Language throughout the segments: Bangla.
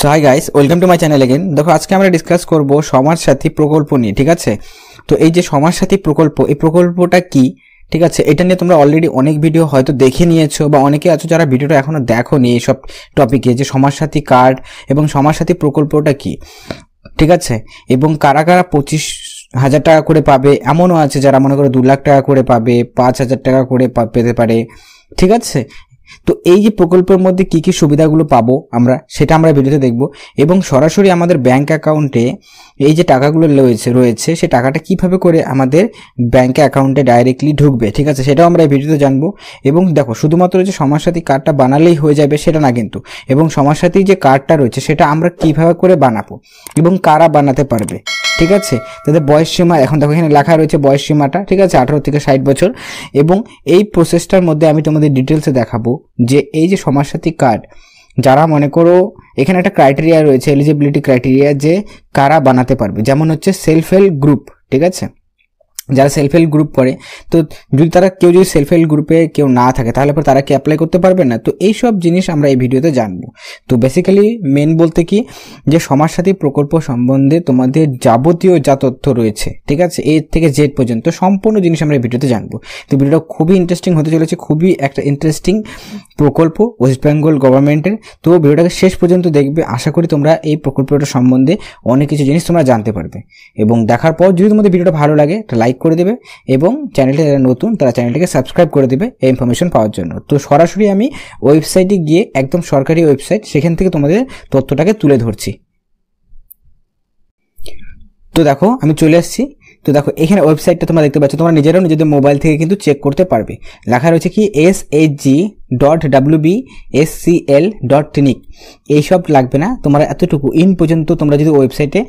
so hi guys welcome to my channel again দেখো আজকে আমরা ডিসকাস করব সমাজসাথী প্রকল্প নিয়ে ঠিক আছে তো এই যে সমাজসাথী প্রকল্প এই প্রকল্পটা কি ঠিক আছে এটা নিয়ে তোমরা অলরেডি অনেক ভিডিও হয়তো দেখে নিয়েছো বা অনেকে আছো যারা ভিডিওটা এখনও দেখো নি এইসব টপিকে যে সমাজসাথী কার্ড এবং সমাজসাথী প্রকল্পটা কি ঠিক আছে এবং কারা কারা পঁচিশ হাজার টাকা করে পাবে এমনও আছে যারা মনে করো দু লাখ টাকা করে পাবে পাঁচ হাজার টাকা করে পেতে পারে ঠিক আছে তো এই যে প্রকল্পের মধ্যে কি কি সুবিধাগুলো পাবো আমরা সেটা আমরা ভিডিওতে দেখব এবং সরাসরি আমাদের ব্যাংক অ্যাকাউন্টে এই যে টাকাগুলো রয়েছে রয়েছে সে টাকাটা কিভাবে করে আমাদের ব্যাংক অ্যাকাউন্টে ডাইরেক্টলি ঢুকবে ঠিক আছে সেটাও আমরা এই ভিডিওতে জানবো এবং দেখো শুধুমাত্র যে সমাজসাথী কার্ডটা বানালেই হয়ে যাবে সেটা না কিন্তু এবং সমাজসাথী যে কার্ডটা রয়েছে সেটা আমরা কিভাবে করে বানাবো এবং কারা বানাতে পারবে ঠিক আছে তাদের বয়স সীমা এখন দেখো এখানে লেখা রয়েছে বয়স সীমাটা ঠিক আছে আঠারো থেকে ষাট বছর এবং এই প্রসেসটার মধ্যে আমি তোমাদের ডিটেলসে দেখাবো যে এই যে সমাজসাথী কার্ড যারা মনে করো এখানে একটা ক্রাইটেরিয়া রয়েছে এলিজিবিলিটি ক্রাইটেরিয়া যে কারা বানাতে পারবে যেমন হচ্ছে সেলফ হেল্প গ্রুপ ঠিক আছে যারা সেলফ হেল্প গ্রুপ করে তো যদি তারা কেউ যদি সেলফ হেল্প গ্রুপে কেউ না থাকে তাহলে পর তারা কি অ্যাপ্লাই করতে পারবে না তো এই সব জিনিস আমরা এই ভিডিওতে জানবো তো বেসিক্যালি মেন বলতে কি যে সমাজ সাথী প্রকল্প সম্বন্ধে তোমাদের যাবতীয় যা তথ্য রয়েছে ঠিক আছে এর থেকে জেড পর্যন্ত সম্পূর্ণ জিনিস আমরা এই ভিডিওতে জানবো তো ভিডিওটা খুবই ইন্টারেস্টিং হতে চলেছে খুবই একটা ইন্টারেস্টিং প্রকল্প ওয়েস্ট বেঙ্গল গভর্নমেন্টের তো ভিডিওটাকে শেষ পর্যন্ত দেখবে আশা করি তোমরা এই প্রকল্পটা সম্বন্ধে অনেক কিছু জিনিস তোমরা জানতে পারবে এবং দেখার পর যদি তোমাদের ভিডিওটা ভালো লাগে একটা লাইক লাইক করে দেবে এবং চ্যানেলটি যারা নতুন তারা চ্যানেলটিকে সাবস্ক্রাইব করে দেবে এই ইনফরমেশন পাওয়ার জন্য তো সরাসরি আমি ওয়েবসাইটে গিয়ে একদম সরকারি ওয়েবসাইট সেখান থেকে তোমাদের তথ্যটাকে তুলে ধরছি তো দেখো আমি চলে আসছি তো দেখো এখানে ওয়েবসাইটটা তোমরা দেখতে পাচ্ছ তোমরা নিজেরাও নিজেদের মোবাইল থেকে কিন্তু চেক করতে পারবে লেখা রয়েছে কি S H G dot W B S C L dot clinic এইসব লাগবে না তোমরা এতটুকু ইন পর্যন্ত তোমরা যদি ওয়েবসাইটে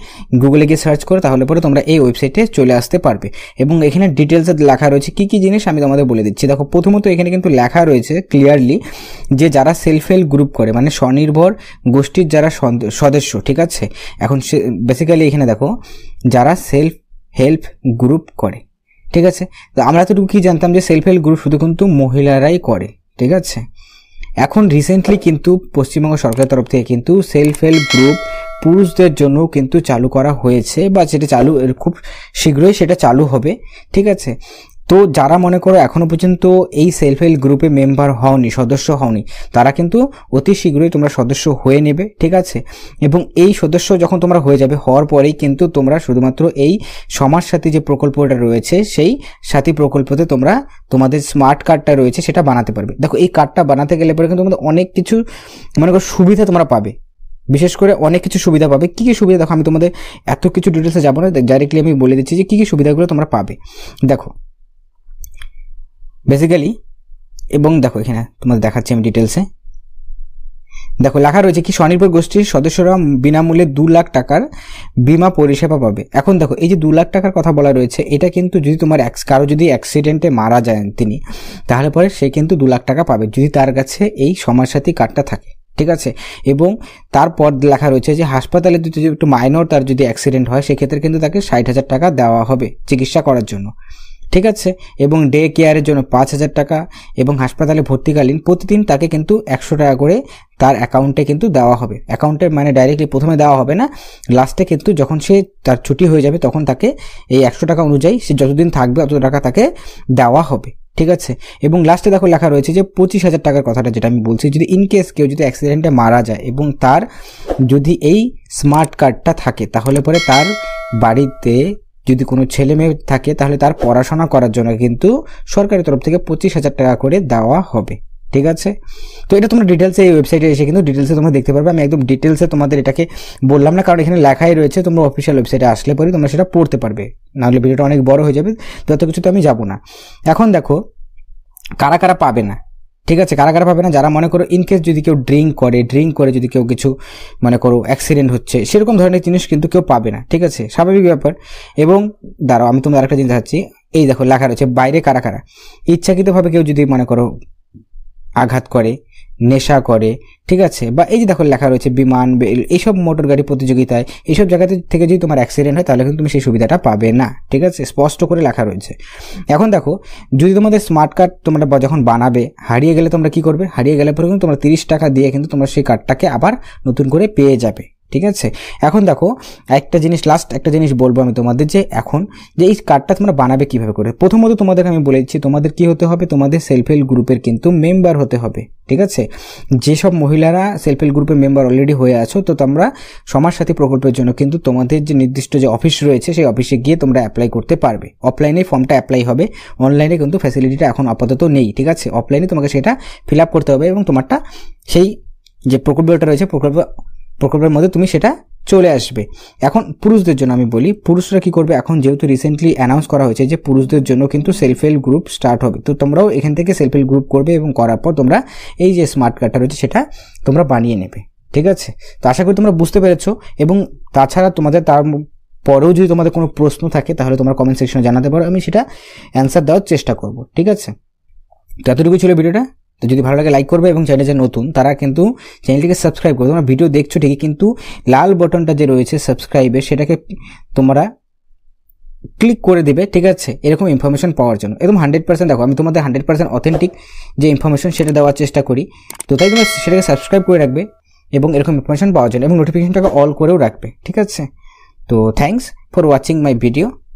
গুগলে গিয়ে সার্চ করো তাহলে পরে তোমরা এই ওয়েবসাইটে চলে আসতে পারবে এবং এখানে ডিটেলসে লেখা রয়েছে কি কি জিনিস আমি তোমাদের বলে দিচ্ছি দেখো প্রথমত এখানে কিন্তু লেখা রয়েছে ক্লিয়ারলি যে যারা সেলফ হেল্প গ্রুপ করে মানে স্বনির্ভর গোষ্ঠীর যারা সদস্য ঠিক আছে এখন সে বেসিক্যালি এখানে দেখো যারা সেলফ হেল্প গ্রুপ করে ঠিক আছে তো আমরা তো কি জানতাম যে সেলফ হেল্প গ্রুপ শুধু কিন্তু মহিলারাই করে ঠিক আছে এখন রিসেন্টলি কিন্তু পশ্চিমবঙ্গ সরকারের তরফ থেকে কিন্তু সেলফ হেল্প গ্রুপ পুরুষদের জন্য কিন্তু চালু করা হয়েছে বা যেটা চালু খুব শীঘ্রই সেটা চালু হবে ঠিক আছে তো যারা মনে করো এখনও পর্যন্ত এই সেলফ হেল্প গ্রুপে মেম্বার হওনি সদস্য হওনি তারা কিন্তু অতি শীঘ্রই তোমরা সদস্য হয়ে নেবে ঠিক আছে এবং এই সদস্য যখন তোমরা হয়ে যাবে হওয়ার পরেই কিন্তু তোমরা শুধুমাত্র এই সমাজ সাথী যে প্রকল্পটা রয়েছে সেই সাথী প্রকল্পতে তোমরা তোমাদের স্মার্ট কার্ডটা রয়েছে সেটা বানাতে পারবে দেখো এই কার্ডটা বানাতে গেলে পরে কিন্তু তোমাদের অনেক কিছু মনে করো সুবিধা তোমরা পাবে বিশেষ করে অনেক কিছু সুবিধা পাবে কী কী সুবিধা দেখো আমি তোমাদের এত কিছু ডিটেলসে যাবো না ডাইরেক্টলি আমি বলে দিচ্ছি যে কী কী সুবিধাগুলো তোমরা পাবে দেখো বেসিক্যালি এবং দেখো এখানে তোমাদের দেখাচ্ছি আমি ডিটেলসে দেখো লেখা রয়েছে কি স্বনির্ভর গোষ্ঠীর সদস্যরা বিনামূল্যে দু লাখ টাকার বিমা পরিষেবা পাবে এখন দেখো এই যে দু লাখ টাকার কথা বলা রয়েছে এটা কিন্তু যদি তোমার কারো যদি অ্যাক্সিডেন্টে মারা যান তিনি তাহলে পরে সে কিন্তু দু লাখ টাকা পাবে যদি তার কাছে এই সমাজসাথী কার্ডটা থাকে ঠিক আছে এবং তারপর লেখা রয়েছে যে হাসপাতালে যদি একটু মাইনর তার যদি অ্যাক্সিডেন্ট হয় সেক্ষেত্রে কিন্তু তাকে ষাট হাজার টাকা দেওয়া হবে চিকিৎসা করার জন্য ঠিক আছে এবং ডে কেয়ারের জন্য পাঁচ হাজার টাকা এবং হাসপাতালে ভর্তিকালীন প্রতিদিন তাকে কিন্তু একশো টাকা করে তার অ্যাকাউন্টে কিন্তু দেওয়া হবে অ্যাকাউন্টে মানে ডাইরেক্টলি প্রথমে দেওয়া হবে না লাস্টে কিন্তু যখন সে তার ছুটি হয়ে যাবে তখন তাকে এই একশো টাকা অনুযায়ী সে যতদিন থাকবে অত টাকা তাকে দেওয়া হবে ঠিক আছে এবং লাস্টে দেখো লেখা রয়েছে যে পঁচিশ হাজার টাকার কথাটা যেটা আমি বলছি যদি ইন কেস কেউ যদি অ্যাক্সিডেন্টে মারা যায় এবং তার যদি এই স্মার্ট কার্ডটা থাকে তাহলে পরে তার বাড়িতে যদি কোনো ছেলে মেয়ে থাকে তাহলে তার পড়াশোনা করার জন্য কিন্তু সরকারের তরফ থেকে পঁচিশ হাজার টাকা করে দেওয়া হবে ঠিক আছে তো এটা তোমরা ডিটেলসে এই ওয়েবসাইটে এসে কিন্তু ডিটেলসে তোমরা দেখতে পারবে আমি একদম ডিটেলসে তোমাদের এটাকে বললাম না কারণ এখানে লেখাই রয়েছে তোমরা অফিসিয়াল ওয়েবসাইটে আসলে পরে তোমরা সেটা পড়তে পারবে নাহলে ভিডিওটা অনেক বড় হয়ে যাবে তো এত কিছু তো আমি যাবো না এখন দেখো কারা কারা পাবে না ঠিক আছে কারাগার পাবে না যারা মনে করো ইনকেস যদি কেউ ড্রিঙ্ক করে ড্রিঙ্ক করে যদি কেউ কিছু মনে করো অ্যাক্সিডেন্ট হচ্ছে সেরকম ধরনের জিনিস কিন্তু কেউ পাবে না ঠিক আছে স্বাভাবিক ব্যাপার এবং দাঁড়াও আমি তোমাদের আরেকটা জিনিস দেখাচ্ছি এই দেখো লেখা রয়েছে বাইরে কারা কারা ইচ্ছাকৃতভাবে কেউ যদি মনে করো আঘাত করে নেশা করে ঠিক আছে বা এই যে দেখো লেখা রয়েছে বিমান এইসব মোটর গাড়ি প্রতিযোগিতায় এইসব জায়গাতে থেকে যদি তোমার অ্যাক্সিডেন্ট হয় তাহলে কিন্তু তুমি সেই সুবিধাটা পাবে না ঠিক আছে স্পষ্ট করে লেখা রয়েছে এখন দেখো যদি তোমাদের স্মার্ট কার্ড তোমরা যখন বানাবে হারিয়ে গেলে তোমরা কি করবে হারিয়ে গেলে পরে কিন্তু তোমরা তিরিশ টাকা দিয়ে কিন্তু তোমরা সেই কার্ডটাকে আবার নতুন করে পেয়ে যাবে ঠিক আছে এখন দেখো একটা জিনিস লাস্ট একটা জিনিস বলবো আমি তোমাদের যে এখন যে এই কার্ডটা তোমরা বানাবে কিভাবে করে প্রথমত তোমাদের আমি বলেছি তোমাদের কি হতে হবে তোমাদের সেলফ হেল্প গ্রুপের কিন্তু মেম্বার হতে হবে ঠিক আছে যেসব মহিলারা সেলফ হেল্প গ্রুপের মেম্বার অলরেডি হয়ে আছো তো তোমরা সমাজ সাথী প্রকল্পের জন্য কিন্তু তোমাদের যে নির্দিষ্ট যে অফিস রয়েছে সেই অফিসে গিয়ে তোমরা অ্যাপ্লাই করতে পারবে অফলাইনে ফর্মটা অ্যাপ্লাই হবে অনলাইনে কিন্তু ফ্যাসিলিটিটা এখন আপাতত নেই ঠিক আছে অফলাইনে তোমাকে সেটা ফিল আপ করতে হবে এবং তোমারটা সেই যে প্রকল্পটা রয়েছে প্রকল্প প্রকল্পের মধ্যে তুমি সেটা চলে আসবে এখন পুরুষদের জন্য আমি বলি পুরুষরা কি করবে এখন যেহেতু রিসেন্টলি অ্যানাউন্স করা হয়েছে যে পুরুষদের জন্য কিন্তু সেলফ হেল্প গ্রুপ স্টার্ট হবে তো তোমরাও এখান থেকে সেলফ হেল্প গ্রুপ করবে এবং করার পর তোমরা এই যে স্মার্ট কার্ডটা রয়েছে সেটা তোমরা বানিয়ে নেবে ঠিক আছে তো আশা করি তোমরা বুঝতে পেরেছো এবং তাছাড়া তোমাদের তার পরেও যদি তোমাদের কোনো প্রশ্ন থাকে তাহলে তোমরা কমেন্ট সেকশনে জানাতে পারো আমি সেটা অ্যান্সার দেওয়ার চেষ্টা করব ঠিক আছে যতটুকু ছিল ভিডিওটা তো যদি ভালো লাগে লাইক করবে এবং চ্যানেল যে নতুন তারা কিন্তু চ্যানেলটিকে সাবস্ক্রাইব করবে তোমরা ভিডিও দেখছো ঠিকই কিন্তু লাল বটনটা যে রয়েছে সাবস্ক্রাইবের সেটাকে তোমরা ক্লিক করে দেবে ঠিক আছে এরকম ইনফরমেশন পাওয়ার জন্য একদম হান্ড্রেড পার্সেন্ট দেখো আমি তোমাদের হান্ড্রেড পার্সেন্ট অথেন্টিক যে ইনফরমেশন সেটা দেওয়ার চেষ্টা করি তো তাই তোমরা সেটাকে সাবস্ক্রাইব করে রাখবে এবং এরকম ইনফরমেশন পাওয়ার জন্য এবং নোটিফিকেশনটাকে অল করেও রাখবে ঠিক আছে তো thanks for watching my video